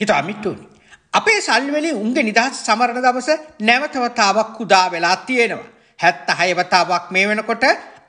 හිතාමිට්ටුනි. අපේ සල්වලේ උන්ගේ නිදහස් සමරණ දවස නැවතවතාවක් උදා වෙලා තියෙනවා. හැත්ත හයවතාවක් මේ වෙනකොට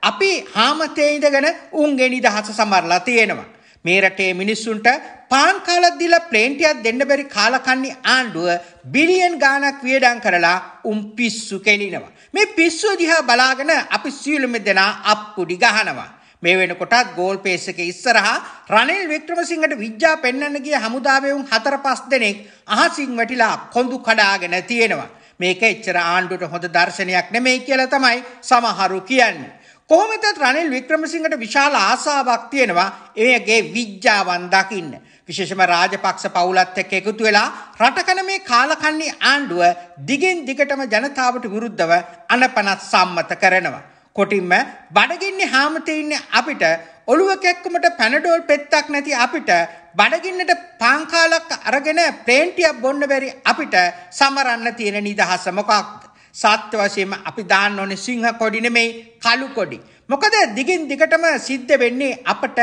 අපි හාමතේ ඉඳගෙන උන්ගේ නිදහස සමරලා තියෙනවා. මේ රටේ මිනිස්සුන්ට පාන් කාලක් දීලා ප්ලේන්ටියක් දෙන්න බැරි කාලකන්ණි ආණ්ඩුව බිලියන් ගාණක් වියදම් කරලා උන් පිස්සු කෙලිනවා. මේ පිස්සු දිහා බලාගෙන අපි සියලුම දෙනා අප්පුඩි ගහනවා. මේ වෙනකොට ගෝල් පේස් එක ඉස්සරහා රනිල් වික්‍රමසිංහට විජ්ජා පෙන්වන්න ගිය හමුදාවෙවුන් හතර පස් දෙනෙක් අහසින් වැටිලා කොඳු කඩාගෙන තියෙනවා. මේක එච්චර ආණ්ඩුවට හොඳ දර්ශනයක් නෙමෙයි කියලා තමයි සමහරු කියන්නේ. කොහොමද රනිල් වික්‍රමසිංහට විශාල ආසාවක් තියෙනවා එයගේ විජ්ජාවන් දකින්න. විශේෂම රාජපක්ෂ පවුලත් එක්ක එකතු වෙලා රටකන මේ කාලකන්ණි ආණ්ඩුව දිගින් දිගටම ජනතාවට විරුද්ධව අනපනත් සම්මත කරනවා. කොටින්ම බඩගින්නේ හාමතඉන්නේ අපිට ඔළුව කැක්කුමට පැනඩෝල් පෙත්තක් නැති අපිට බඩගින්නට පාංකාලක් අරගෙන ප්‍රේන්ටියක් බොන්න බැරි අපිට සමරන්න තියෙන නිදහස මොකක්ද. සත්‍ය වශයෙන්ම අපි දාන්න ඕනේ සිංහ කොඩි නෙමෙයි කළු කොඩි. මොකද දිගින් දිගටම සිද්ධ වෙන්නේ අපට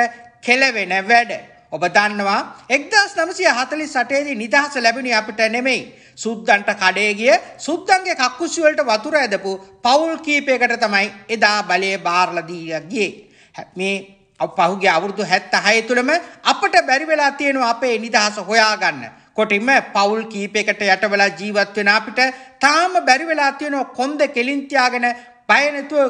කෙලවෙන වැඩ. ඔබ දන්නවා 1948 දී නිදහස ලැබුණේ අපිට නෙමෙයි සුද්දන්ට කඩේ ගිය සුද්දන්ගේ කක්කුසි වලට වතුර ඇදපු පවුල් කීපයකට තමයි එදා බලය බාරලා දීලා ගියේ මේ පහුගේ අවුරුදු 76 තුළම අපට බැරි වෙලා තියෙනවා අපේ නිදහස හොයාගන්න. කොටින්ම පවුල් කීපයකට යටවලා ජීවත් වෙන අපිට තාම බැරි වෙලා තියෙනවා කොන්ද කෙලින් තියාගෙන බය නැතුව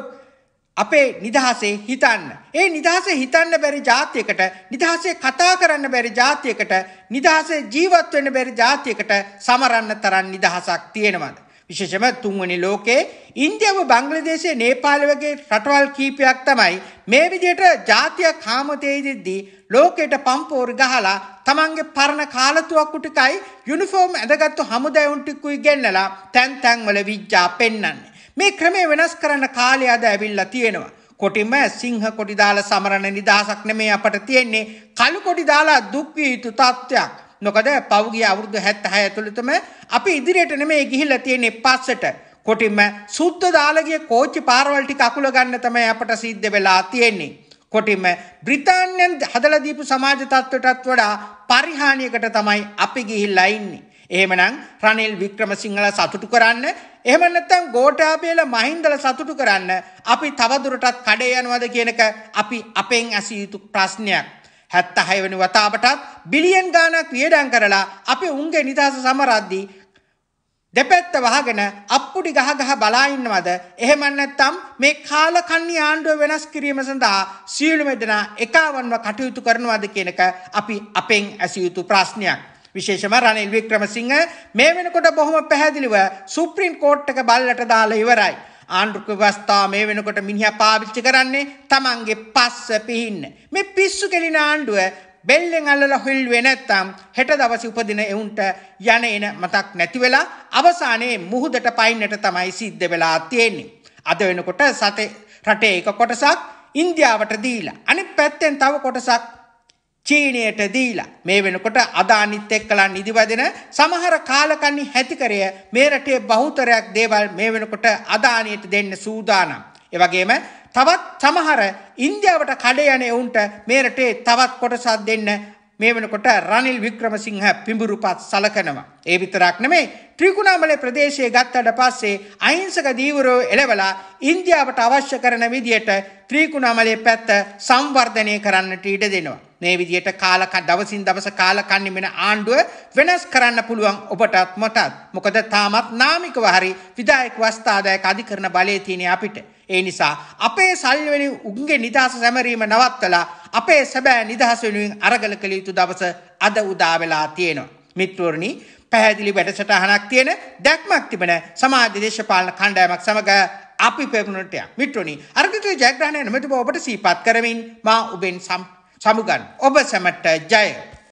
අපේ නිදහසේ හිතන්න. ඒ නිදහසේ හිතන්න බැරි જાතියකට, නිදහසේ කතා කරන්න බැරි જાතියකට, නිදහසේ ජීවත් වෙන්න බැරි જાතියකට සමරන්න තරම් නිදහසක් තියෙනවද? විශේෂම තුන්වෙනි ලෝකේ ඉන්දියාව, බංග්ලාදේශය, නේපාල වගේ රටවල් කීපයක් තමයි මේ විදිහට જાතියක් හාමතේදීදී ලෝකයට පම්පෝරි ගහලා තමන්ගේ පරණ කාලතුවක් උටිකයි යුනිෆෝම් ඇඳගත්තු හමුදෑ උන්ටිකුයි ගෙන්නලා තැන් තැන්වල විජ්ජා පෙන්වන්නේ. මේ ක්‍රමය වෙනස් කරන්න කාලය අද ඇවිල්ලා තියෙනවා. කොටිම සිංහ කොටි දාලා සමරණ නිදහසක් නෙමේ අපට තියෙන්නේ කළු කොටි දාලා දුක් විය යුතු තත්ත්වයක්. නොකද පෞගිය අවුරුදු 76 ඇතුළතම අපි ඉදිරියට නෙමේ ගිහිල්ලා තියෙන්නේ පස්සට. කොටිම සුද්ධ දාලගේ කෝච්චි පාරවල් ටික අකුල ගන්න තමයි අපට සිද්ධ වෙලා තියෙන්නේ. කොටිම බ්‍රිතාන්‍යයන් හදලා දීපු සමාජ තත්ත්වයටත් වඩා පරිහානියකට තමයි අපි ගිහිල්ලා ඉන්නේ. එහෙමනම් රනිල් වික්‍රමසිංහල සතුටු කරන්න එහෙම නැත්නම් ගෝඨාභයල මහින්දල සතුටු කරන්න අපි තවදුරටත් කඩේ යනවද කියනක අපි අපෙන් ඇසිය යුතු ප්‍රශ්නයක්. 76 වෙනි වතාවටත් බිලියන් ගාණක් වියදම් කරලා අපි උන්ගේ නිදහස සමරද්දී දෙපැත්ත වහගෙන අප්පුඩි ගහ ගහ බලා ඉන්නවද එහෙම නැත්නම් මේ කාලකන්ණි ආණ්ඩුව වෙනස් කිරීම සඳහා සියලුම දෙනා එකවන්ව කටයුතු කරනවද කියනක අපි අපෙන් ඇසිය යුතු ප්‍රශ්නයක්. විශේෂම රනිල් වික්‍රමසිංහ මේ වෙනකොට බොහොම පැහැදිලිව සුප්‍රීම් කෝට් එක බල්ලට දාලා ඉවරයි. ආණ්ඩුක ව්‍යවස්ථා මේ වෙනකොට මිනිහා පාවිච්චි කරන්නේ Tamange පස්ස පිහින්න. මේ පිස්සු කෙලින ආණ්ඩුව බෙල්ලෙන් අල්ලලා හොල්ුවේ නැත්තම් හෙට දවසේ උපදින එවුන්ට යන එන මතක් නැති වෙලා අවසානයේ මුහුදට පයින්නට තමයි සිද්ධ වෙලා තියෙන්නේ. අද වෙනකොට සතේ රටේ එක කොටසක් ඉන්දියාවට දීලා අනිත් පැත්තෙන් තව කොටසක් චීනයට දීලා මේ වෙනකොට අද අනිත් එක්කලා නිදි වදින සමහර කාලකන්ණි හැතිකරය මේ රටේ බහුතරයක් දේවල් මේ වෙනකොට අදානියට දෙන්න සූදානම්. ඒ වගේම තවත් සමහර ඉන්දියාවට කඩ යන එවුන්ට මේ රටේ තවත් කොටසක් දෙන්න මේ වෙනකොට රනිල් වික්‍රමසිංහ පිඹුරුපත් සලකනවා. ඒ විතරක් නෙමෙයි ත්‍රිකුණාමලේ ප්‍රදේශයේ ගත්තට පස්සේ අහිංසක දීවරෝ එළවලා ඉන්දියාවට අවශ්‍ය කරන විදියට ත්‍රිකුණාමලේ පැත්ත සංවර්ධනය කරන්නට ඉඩ දෙනවා. මේ විදියට කාලක දවසින් දවස කාලකන්ණි වෙන ආණ්ඩුව වෙනස් කරන්න පුළුවන් ඔබටත් මටත්. මොකද තාමත් නාමිකව හරි විධායක වස්තාදායක අධිකරණ බලය තියෙන අපිට. ඒ නිසා අපේ සල්ලි වෙනුවෙන් උන්ගේ නිදහස සැමරීම නවත්තලා අපේ සැබෑ නිදහස වෙනුවෙන් අරගල කළ යුතු දවස අද උදා වෙලා තියෙනවා. මිත්‍රවරණි පැහැදිලි වැඩසටහනක් තියෙන දැක්මක් තිබෙන සමාජ දේශපාලන කණ්ඩායමක් සමග අපි පෙරමුණට යමු. මිත්‍රෝනි අර්ගිත ජයග්‍රහණය නොමැතිව ඔබට සීපත් කරමින් මා ඔබෙන් සම්පූර්ණ සමුගන්න ඔබ සැමට ජය